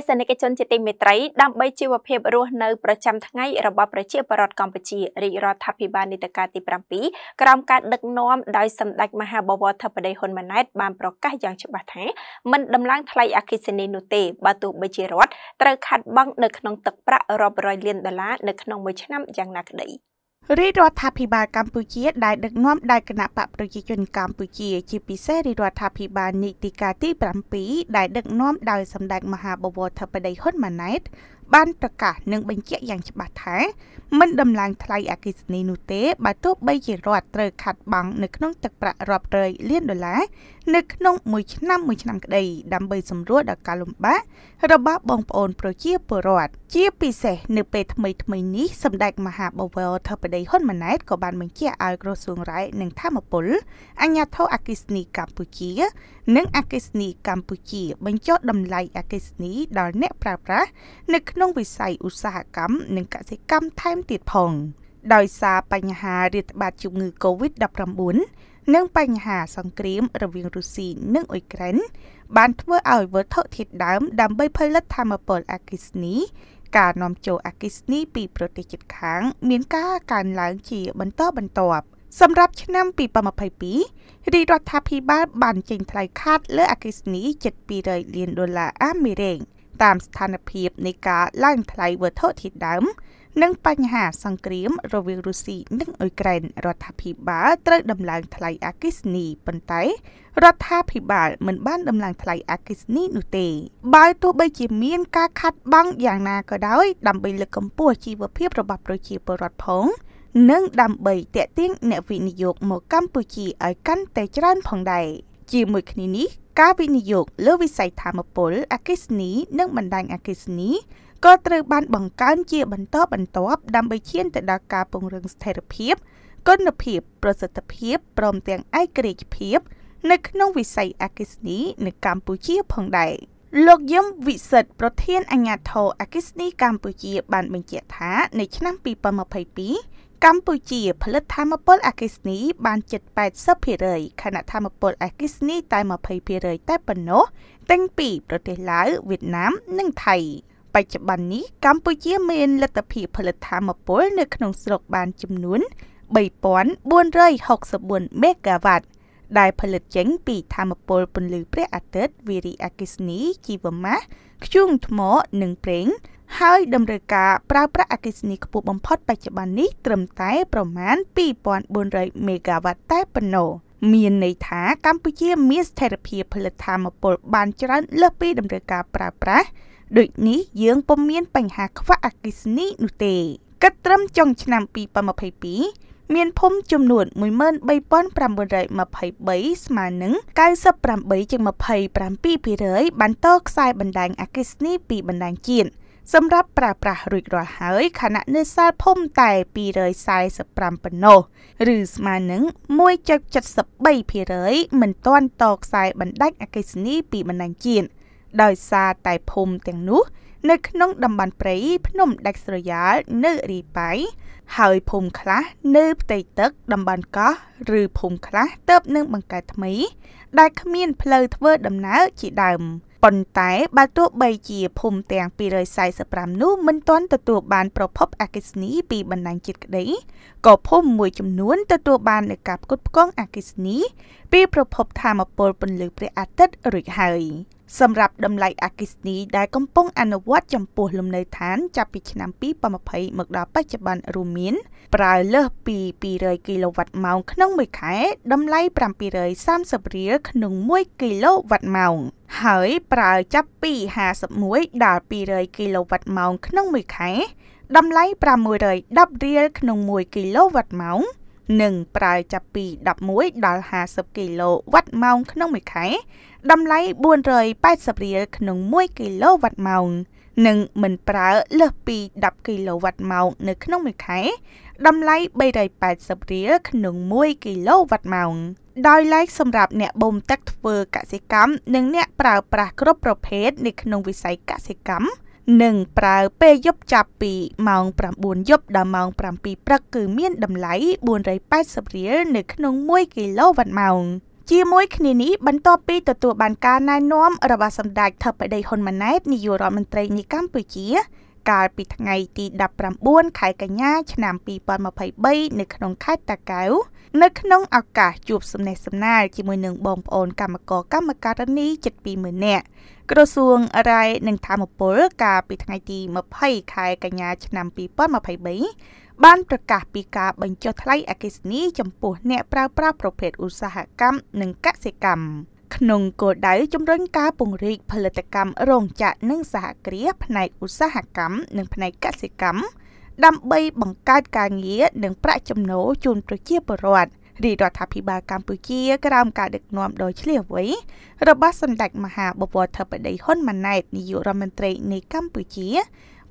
ស្សនិកជនជាទីមេត្រីដើម្បីជីវភាពរស់នៅប្រចាំថ្ងៃរបស់ប្រជាពលរដ្ឋកម្ពុជារាជរដ្ឋាភិបាលនីតិកាលទី7ក្រោមការដឹកនាំដោយសម្ដេចមហាបវរធិបតីហ៊ុនម៉ាណែតបានប្រកាសយ៉ាងច្បាស់ថាមិនដំឡើងថ្លៃអគិសនីនោះទេបើទោះបីជារដ្ឋត្រូវខាត់បង់នៅក្នុងទឹកប្រាក់រាប់រយលានដុល្លារនៅក្នុងមួយឆ្នាំយ៉ាងណាក្តី។រាជរដ្ឋាភិបាលកម្ពុជាដែលដឹកនាំដោយគណៈបកប្រជាជនកម្ពុជាជាពិសេសរាជរដ្ឋាភិបាលនីតិកាលទី7ដែលដឹកនាំដោយសម្ដេចមហាបវរធិបតីហ៊ុនម៉ាណែតបានប្រកាសនិងបញ្ជាក់យ៉ាងច្បាស់ថាមិនដំឡើងថ្លៃអគិសនីនោះទេបើទោះបីជារដ្ឋត្រូវខាត់បង់នៅក្នុងទឹកប្រាក់រាប់រយលានដុល្លារនៅក្នុងមួយឆ្នាំមួយឆ្នាំក្តី ដើម្បីសម្រួលដល់ការលំបាករបស់បងប្អូនប្រជាពលរដ្ឋជាពិសេសនៅពេលថ្មីថ្មីនេះសម្ដេចមហាបវរធិបតីហ៊ុនម៉ាណែតក៏បានបញ្ជាក់ឲ្យក្រសួងរាយនិងធម្មពលអញ្ញាធិអគិសនីកម្ពុជានិងអគិសនីកម្ពុជា បញ្ចុះតម្លៃអគិសនីដល់អ្នកប្រើប្រាស់នៅក្នុងក្នុងវិស័យឧស្សាហកម្មនិងកសិកម្មថែមទៀតផង ដោយសារបញ្ហារាតត្បាតជំងឺ Covid-19 និងបញ្ហាសង្គ្រាមរវាងរុស្ស៊ីនិងអ៊ុយក្រែនបានធ្វើឲ្យវត្ថុធាតុដើមដើម្បីផលិតធម្មពលអគ្គិសនីការនាំចូលអគ្គិសនីពីប្រទេសជិតខាង មានការកើនឡើងជាបន្តបន្ទាប់សម្រាប់ឆ្នាំ2022រាជរដ្ឋាភិបាលបានចេញថ្លៃខាតលើអគ្គិសនី7,200លានដុល្លារអាមេរិកតាមស្ថានភាពនៃការឡើងថ្លៃវត្ថុធាតុដើមនិងបញ្ហាសង្គ្រាមរវាងរុស្ស៊ីនិងអ៊ុយក្រែន រដ្ឋាភិបាលត្រូវ ដំឡើងថ្លៃអគិសនីប៉ុន្តែរដ្ឋាភិបាល មិនបានដំឡើងថ្លៃអគិសនីនោះទេ បើទោះបីជាមានការខាត់បងយ៉ាងណាក៏ដោយដើម្បីលើកកម្ពស់ជីវភាពរបស់ប្រជាពលរដ្ឋផងនិង ដើម្បីតេទៀងអ្នកវិនិយោគមកកម្ពុជាឲ្យកាន់តែច្រើនផងដែរជាមួយគ្នានេះការវិនិយោគលើវិស័យធមពលអកិសនីនិងបណ្ដាញអកិសនីក៏ត្រូវបានបង្កើនជា បន្តបន្ទាប់ដើម្បីឈានទៅដល់ការពង្រឹងស្ថិរភាពគុណភាព ប្រសិទ្ធភាពព្រមទាំងឯករាជ្យភាព នៅក្នុងវិស័យអកិសនី នៅកម្ពុជាផងដែរ។លោកយឹមវិសិទ្ធប្រធានអាជ្ញាធរអគិសនីកម្ពុជាបានបញ្ជាក់ថានៅឆ្នាំ2022កម្ពុជាផលិតធម្មពលអគ្គិសនីបានជិត80%ខណៈធម្មពលអគ្គិសនីតែ20%តែប៉ុណ្ណោះទាំងពីប្រទេសឡាវវៀតណាម និងថៃ បច្ចុប្បន្ននេះកម្ពុជាមានលទ្ធភាពផលិតធម្មពលនៅក្នុងស្រុកបានចំនួន3464មេហ្គាវ៉ាត់ដែលផលិតចេញពីធម្មពលពន្លឺព្រះអាទិត្យវិរិយអកិសនី ជីវម៉ាស់ខ្យូងថ្មនិងប្រេង ហើយ តម្រូវការប្រើប្រាស់អកិសនីខ្ពស់បំផុត បច្ចុប្បន្ននេះត្រឹមតែ ប្រមាណ2400មេហ្គាវ៉ាត់តែប៉ុណ្ណោះមានន័យថាកម្ពុជាមានស្ថិរភាពផលិតធម្មពលបានច្រើន លើសពីតម្រូវការប្រើប្រាស់ដូចនេះយើងពុំមាន បញ្ហាខ្វះអកិសនីនោះទេគិតត្រឹមចុង ឆ្នាំ2022មានភូមិចំនួន13923ស្មើនឹង98.27%បានតខ្សែបណ្ដាញអគិសនីពីបណ្ដាញជាតិសម្រាប់ប្រើប្រាស់រួចរាល់ហើយខណៈនៅសាលភូមិតែ245ប៉ុណ្ណោះឬស្មើនឹង1.73%មិនទាន់តខ្សែបណ្ដាញអគិសនីពីបណ្ដាញជាតិដោយសារតែភូមិទាំងនោះនៅក្នុងតំបន់ព្រៃភ្នំដាច់ស្រយាលនៅរីប៉ៃហើយភូមិខ្លះនៅផ្ទៃទឹកតំបន់កោះឬភូមិខ្លះទៅនឹងបង្កើតថ្មី ដែលគ្មានផ្លូវធ្វើដំណើរជាដើមប៉ុន្តែបើទោះបីជាភូមិទាំង245នោះមិនទាន់ទទួលបានប្រភពអគិសនីពីបណ្ដាញជាតិក្តីក៏ភូមិមួយចំនួនទទួលបាននូវការផ្គត់ផ្គង់អគិសនីពីប្រភពធម្មពលពន្លឺព្រះអាទិត្យរួចហើយសម្រាប់តម្លៃអគិសនីដែលកំពុង អនុវត្តចំពោះលំនៅឋាន ចាប់ពីឆ្នាំ2020មកដល់បច្ចុប្បន្នរួមមានប្រើលើសពី200គីឡូវ៉ាត់ម៉ោង ក្នុងមួយខែតម្លៃ730រៀលក្នុង1គីឡូវ៉ាត់ម៉ោងហើយប្រើចាប់ពី51ដល់200គីឡូវ៉ាត់ម៉ោង ក្នុងមួយខែតម្លៃ510រៀលក្នុង1គីឡូវ៉ាត់ម៉ោងនិងប្រើចាប់ពី11ដល់50គីឡូវ៉ាត់ម៉ោងក្នុងមួយខែតម្លៃ480រៀលក្នុង1គីឡូវ៉ាត់ម៉ោង និងមិនប្រើលើសពី10គីឡូវ៉ាត់ម៉ោង នៅក្នុងមួយខែតម្លៃ380រៀលក្នុង1គីឡូវ៉ាត់ម៉ោងដោយឡែកសម្រាប់អ្នកបូមទឹកធ្វើកសិកម្មនិងអ្នកប្រើប្រាស់គ្រប់ប្រភេទនៅក្នុងវិស័យកសិកម្មនិងប្រើពេលយប់ចាប់ពីម៉ោង9យប់ដល់ម៉ោង7ព្រឹកគឺមានតម្លៃ480រៀលនៅក្នុង1គីឡូវ៉ាត់ម៉ោងជាមួយ គ្នានេះបន្ទាប់ពីទទួលបានការណែនាំរបស់សម្ដេចធិបតីហ៊ុនម៉ាណែតនាយករដ្ឋមន្ត្រីនៃកម្ពុជាកាលពីថ្ងៃ ទី19ខែកញ្ញាឆ្នាំ2023នៅក្នុងខេត្តតាកែវនៅក្នុងឱកាសជួបសំណេះសំណាលជាមួយនឹងបងប្អូន កម្មករកម្មការនីជិត20000នាក់ក្រសួងរាយនិងធម្មពលកាលពីថ្ងៃទី20ខែកញ្ញាឆ្នាំ2023បានប្រកាសពីការ បញ្ចុះថ្លៃអគ្គិសនីចំពោះ អ្នកប្រើប្រាស់ប្រភេទឧស្សាហកម្មនិងកសិកម្ម។ក្នុងគោលដៅជំរុញការពង្រីក ផលិតកម្មរោងចក្រនិងសហគ្រាសផ្នែកឧស្សាហកម្មនិងផ្នែកកសិកម្មដើម្បីបង្កើតការងារនិង ប្រាក់ចំណូលជូនប្រជាពលរដ្ឋរាជរដ្ឋាភិបាលកម្ពុជាក្រោមការដឹកនាំដ៏ឆ្លៀសវៃរបស់សម្ដេចមហាបវរធិបតីហ៊ុនម៉ាណែតនាយករដ្ឋមន្ត្រីនៃកម្ពុជា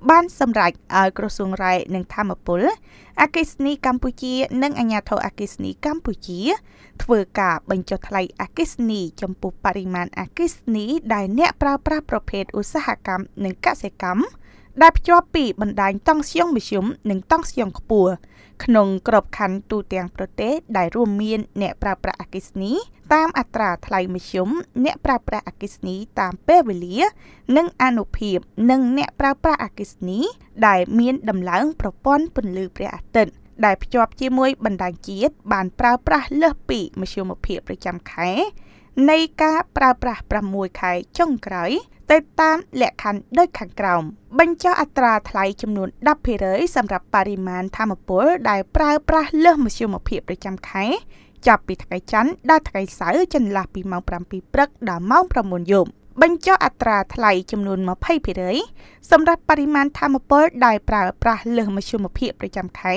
បានសម្រេចឲ្យក្រសួងរ៉ែនិងធម្មពលអគិសនីកម្ពុជានិងអាជ្ញាធរអគិសនីកម្ពុជាធ្វើការបញ្ចុះថ្លៃអគិសនី ចំពោះបរិមាណអគិសនី ដែលអ្នកប្រើប្រាស់ប្រភេទឧស្សាហកម្មនិងកសិកម្មដែលភ្ជាប់ពីបណ្ដាញតង់ស្យងមធ្យមនិងតង់ស្យងខ្ពស់ក្នុងក្របខ័ណ្ឌទូទាំងប្រទេស ដែលរួមមានអ្នកប្រើប្រាស់អគិសនីតាមអត្រាថ្លៃមធ្យមអ្នកប្រើប្រាស់អគិសនីតាមពេលវេលា និងអនុភាព និងអ្នកប្រើប្រាស់អគិសនីដែលមានដំឡើងប្រព័ន្ធពន្លឺព្រះអាទិត្យដែលភ្ជាប់ជាមួយបណ្ដាញជាតិបានប្រើប្រាស់លើសពីមធ្យមភាពប្រចាំខែនៃការប្រើប្រាស់6ខែចុងក្រោយទៅតាមលក្ខខណ្ឌដូចខាងក្រោម បញ្ចុះអត្រាថ្លៃចំនួន10%សម្រាប់បរិមាណធម្មពលដែលប្រើប្រាស់លើសមធ្យមភាពប្រចាំខែចាប់ពីថ្ងៃច័ន្ទដល់ថ្ងៃសៅរ៍ចន្លោះពីម៉ោង7ព្រឹកដល់ម៉ោង9យប់បញ្ចុះអត្រាថ្លៃចំនួន20%សម្រាប់បរិមាណធម្មពលដែលប្រើប្រាស់លើសមធ្យមភាពប្រចាំខែ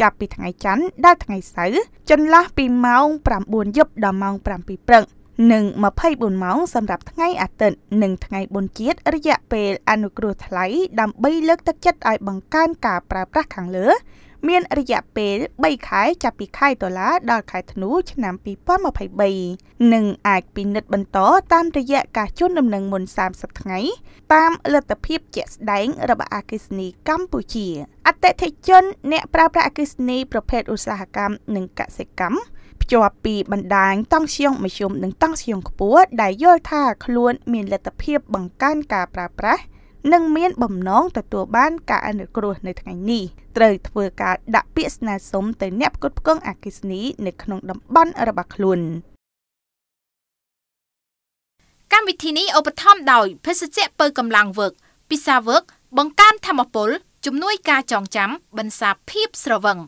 ចាប់ពីថ្ងៃច័ន្ទដល់ថ្ងៃសៅរ៍ចន្លោះពីម៉ោង9យប់ដល់ម៉ោង7ព្រឹក និង24ម៉ោងសម្រាប់ថ្ងៃអាទិត្យនិងថ្ងៃបុណ្យជាតិរយៈពេលអនុគ្រោះថ្លៃ ដើម្បីលើកទឹកចិត្តឲ្យបង្កើនការប្រើប្រាស់ខាងលើមានរយៈពេល3ខែចាប់ពីខែតុលាដល់ខែធ្នូ ឆ្នាំ2023និងអាចពិនិត្យបន្ត តាមរយៈការជូនដំណឹងមុន30ថ្ងៃ តាមលទ្ធភាពជាក់ស្ដែង របស់អគិសនីកម្ពុជាអតិថិជនអ្នកប្រើប្រាស់អគិសនី ប្រភេទឧស្សាហកម្មនិងកសិកម្មភ្ជាប់ពីបណ្ដាញតង់ស្យងមធ្យមនិងតង់ស្យងខ្ពស់ដែលយល់ថាខ្លួន មានលទ្ធភាព បង្កើនការប្រើប្រាស់និងមានបំណងទទួលបានការអនុគ្រោះនៅថ្ងៃនេះត្រូវធ្វើការដាក់ពាក្យស្នើសុំទៅអ្នកផ្គត់ផ្គង់អគិសនីនៅក្នុងតំបន់របស់ខ្លួនកម្មវិធីនេះឧបត្ថម្ភដោយភេសជ្ជៈពើកម្លាំងវើកពិសាវើកបង្កើនធមពលជំនួយការចងចាំបន្សាភាពស្រវឹង